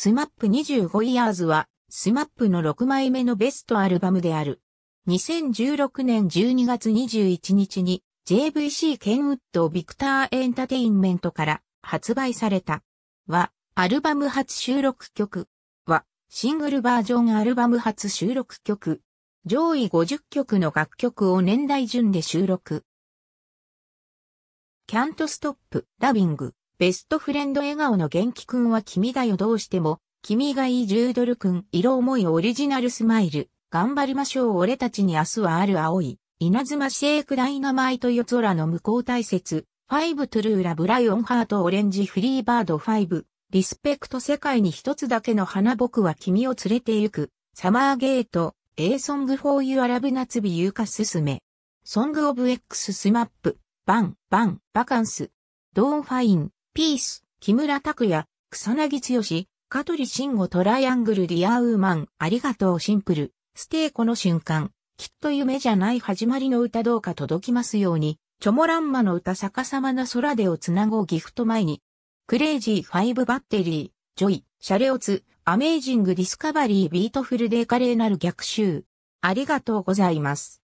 スマップ25イヤーズは、スマップの6枚目のベストアルバムである。2016年12月21日に JVC ケンウッドビクターエンタテインメントから発売された。は、アルバム初収録曲。は、シングルバージョンアルバム初収録曲。上位50曲の楽曲を年代順で収録。Can't Stop Loving ベストフレンド笑顔の元気くんは君だよどうしても、君がいい10ドルくん色思いオリジナルスマイル、頑張りましょう俺たちに明日はある青い、稲妻シェイクダイナマイト夜空の向こう大切、ファイブトゥルーラブライオンハートオレンジフリーバードファイブ、リスペクト世界に一つだけの花僕は君を連れて行く、サマーゲート、A s ソングフォーユアラブ夏日ーカすすめ。ソングオブ X スマップ、バン、バン、バカンス、ドーンファイン、ピース、木村拓也、草薙剛、香取慎吾トライアングルディアウーマン、ありがとうシンプル、ステーコの瞬間、きっと夢じゃない始まりの歌どうか届きますように、チョモランマの歌逆さまな空でをつなごうギフト前に、クレイジーファイブバッテリー、ジョイ、シャレオツ、アメイジングディスカバリービートフルデー華麗なる逆襲。ありがとうございます。